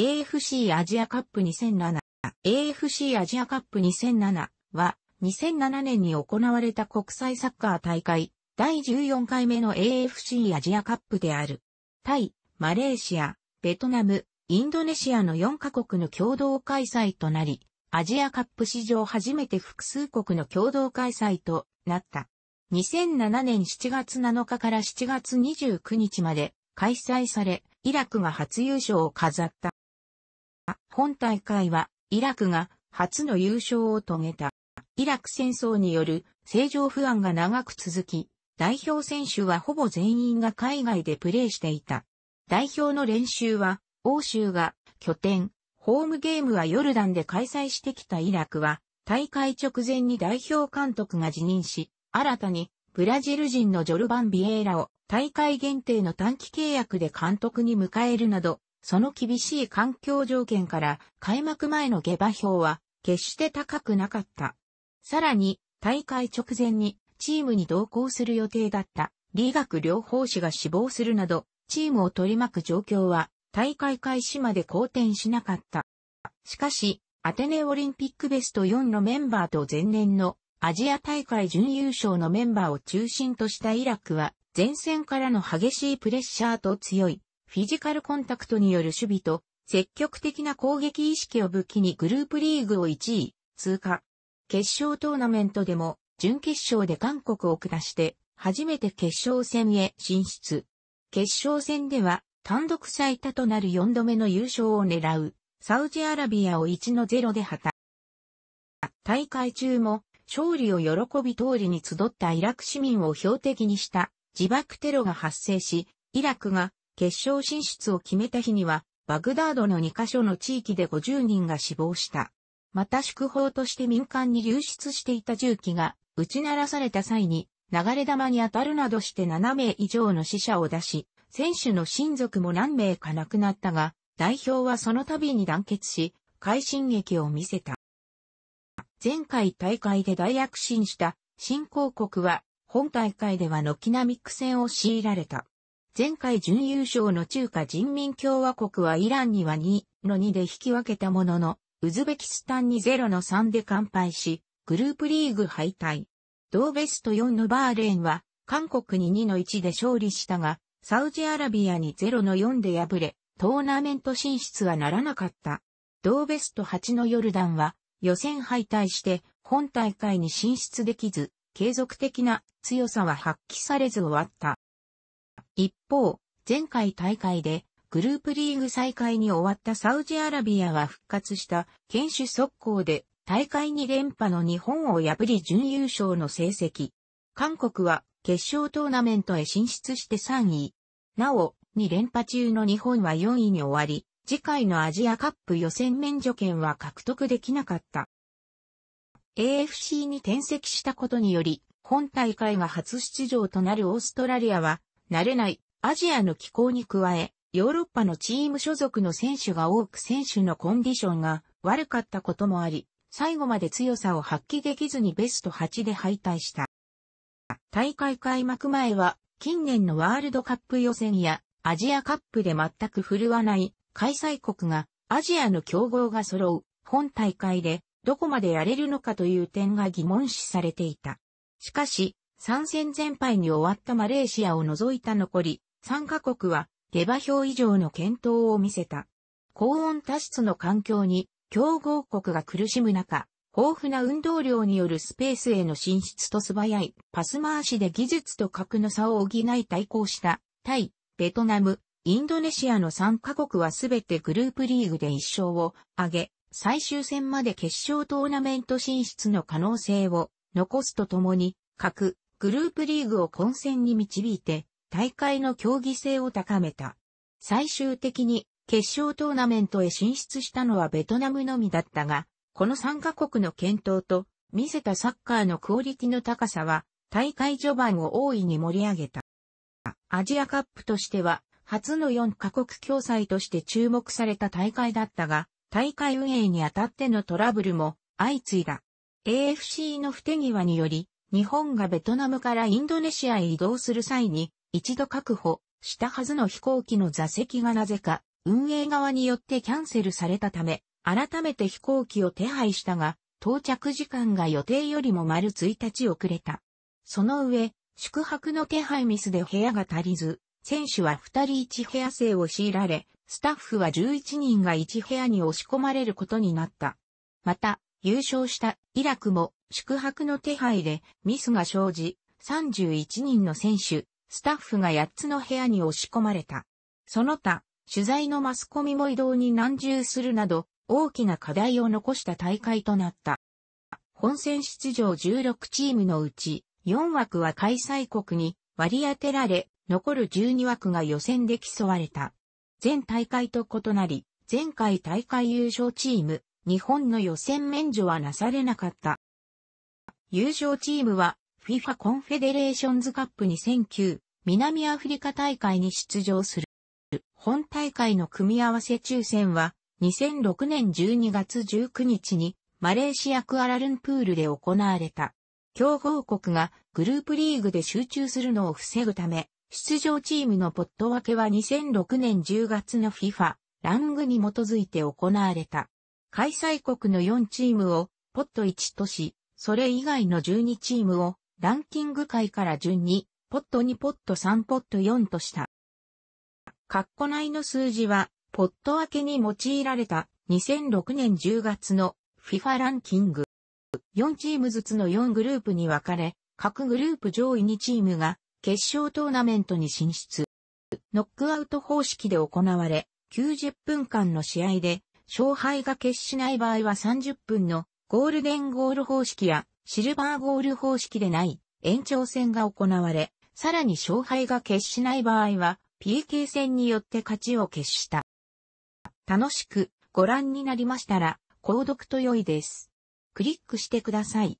AFC アジアカップ2007、AFC アジアカップ2007は2007年に行われた国際サッカー大会第14回目の AFC アジアカップである。タイ、マレーシア、ベトナム、インドネシアの4カ国の共同開催となり、アジアカップ史上初めて複数国の共同開催となった。2007年7月7日から7月29日まで開催され、イラクが初優勝を飾った。本大会は、イラクが初の優勝を遂げた。イラク戦争による政情不安が長く続き、代表選手はほぼ全員が海外でプレーしていた。代表の練習は、欧州が拠点、ホームゲームはヨルダンで開催してきたイラクは、大会直前に代表監督が辞任し、新たにブラジル人のジョルバン・ビエーラを大会限定の短期契約で監督に迎えるなど、その厳しい環境条件から開幕前の下馬評は決して高くなかった。さらに大会直前にチームに同行する予定だった理学療法士が死亡するなどチームを取り巻く状況は大会開始まで好転しなかった。しかし、アテネオリンピックベスト4のメンバーと前年のアジア大会準優勝のメンバーを中心としたイラクは前線からの激しいプレッシャーと強いフィジカルコンタクトによる守備と、積極的な攻撃意識を武器にグループリーグを1位、通過。決勝トーナメントでも、準決勝で韓国を下して、初めて決勝戦へ進出。決勝戦では、単独最多となる4度目の優勝を狙う、サウジアラビアを1の0で果た。大会中も、勝利を喜び通りに集ったイラク市民を標的にした自爆テロが発生し、イラクが決勝進出を決めた日には、バグダードの2カ所の地域で50人が死亡した。また祝砲として民間に流出していた銃器が打ち鳴らされた際に流れ弾に当たるなどして7名以上の死者を出し、選手の親族も何名か亡くなったが、代表はその度に団結し、快進撃を見せた。前回大会で大躍進した新興国は、本大会では軒並み苦戦を強いられた。前回準優勝の中華人民共和国はイランには2の2で引き分けたものの、ウズベキスタンに0の3で完敗し、グループリーグ敗退。同ベスト4のバーレーンは、韓国に2の1で勝利したが、サウジアラビアに0の4で敗れ、トーナメント進出はならなかった。同ベスト8のヨルダンは、予選敗退して、本大会に進出できず、継続的な強さは発揮されず終わった。一方、前回大会でグループリーグ再開に終わったサウジアラビアは復活した堅守速攻で大会2連覇の日本を破り準優勝の成績。韓国は決勝トーナメントへ進出して3位。なお、2連覇中の日本は4位に終わり、次回のアジアカップ予選免除権は獲得できなかった。AFC に転籍したことにより、本大会が初出場となるオーストラリアは慣れないアジアの気候に加え、ヨーロッパのチーム所属の選手が多く選手のコンディションが悪かったこともあり、最後まで強さを発揮できずにベスト8で敗退した。大会開幕前は、近年のワールドカップ予選やアジアカップで全く振るわない開催国がアジアの強豪が揃う本大会でどこまでやれるのかという点が疑問視されていた。しかし、3戦全敗に終わったマレーシアを除いた残り、3カ国は下馬評以上の検討を見せた。高温多湿の環境に強豪国が苦しむ中、豊富な運動量によるスペースへの進出と素早いパス回しで技術と格の差を補い対抗したタイ、ベトナム、インドネシアの3カ国はすべてグループリーグで1勝を挙げ、最終戦まで決勝トーナメント進出の可能性を残すとともに、各グループリーグを混戦に導いて、大会の競技性を高めた。最終的に決勝トーナメントへ進出したのはベトナムのみだったが、この3カ国の検討と見せたサッカーのクオリティの高さは大会序盤を大いに盛り上げた。アジアカップとしては初の4カ国共催として注目された大会だったが、大会運営にあたってのトラブルも相次いだ。AFC の不手際により日本がベトナムからインドネシアへ移動する際に、一度確保したはずの飛行機の座席がなぜか、運営側によってキャンセルされたため、改めて飛行機を手配したが、到着時間が予定よりも丸1日遅れた。その上、宿泊の手配ミスで部屋が足りず、選手は2人1部屋制を強いられ、スタッフは11人が1部屋に押し込まれることになった。また、優勝したイラクも宿泊の手配でミスが生じ、31人の選手、スタッフが8つの部屋に押し込まれた。その他、取材のマスコミも移動に難渋するなど、大きな課題を残した大会となった。本戦出場16チームのうち、4枠は開催国に割り当てられ、残る12枠が予選で競われた。全大会と異なり、前回大会優勝チーム、日本の予選免除はなされなかった。優勝チームは FIFA コンフェデレーションズカップ2009南アフリカ大会に出場する。本大会の組み合わせ抽選は2006年12月19日にマレーシアクアラルンプールで行われた。強豪国がグループリーグで集中するのを防ぐため、出場チームのポット分けは2006年10月の FIFA ラングに基づいて行われた。開催国の4チームをポット1とし、それ以外の12チームをランキング界から順に、ポット2ポット3ポット4とした。カッコ内の数字は、ポット明けに用いられた2006年10月の FIFA ランキング。4チームずつの4グループに分かれ、各グループ上位2チームが決勝トーナメントに進出。ノックアウト方式で行われ、90分間の試合で勝敗が決しない場合は30分のゴールデンゴール方式やシルバーゴール方式でない延長戦が行われ、さらに勝敗が決しない場合は PK 戦によって勝ちを決した。楽しくご覧になりましたら、購読と良いです。クリックしてください。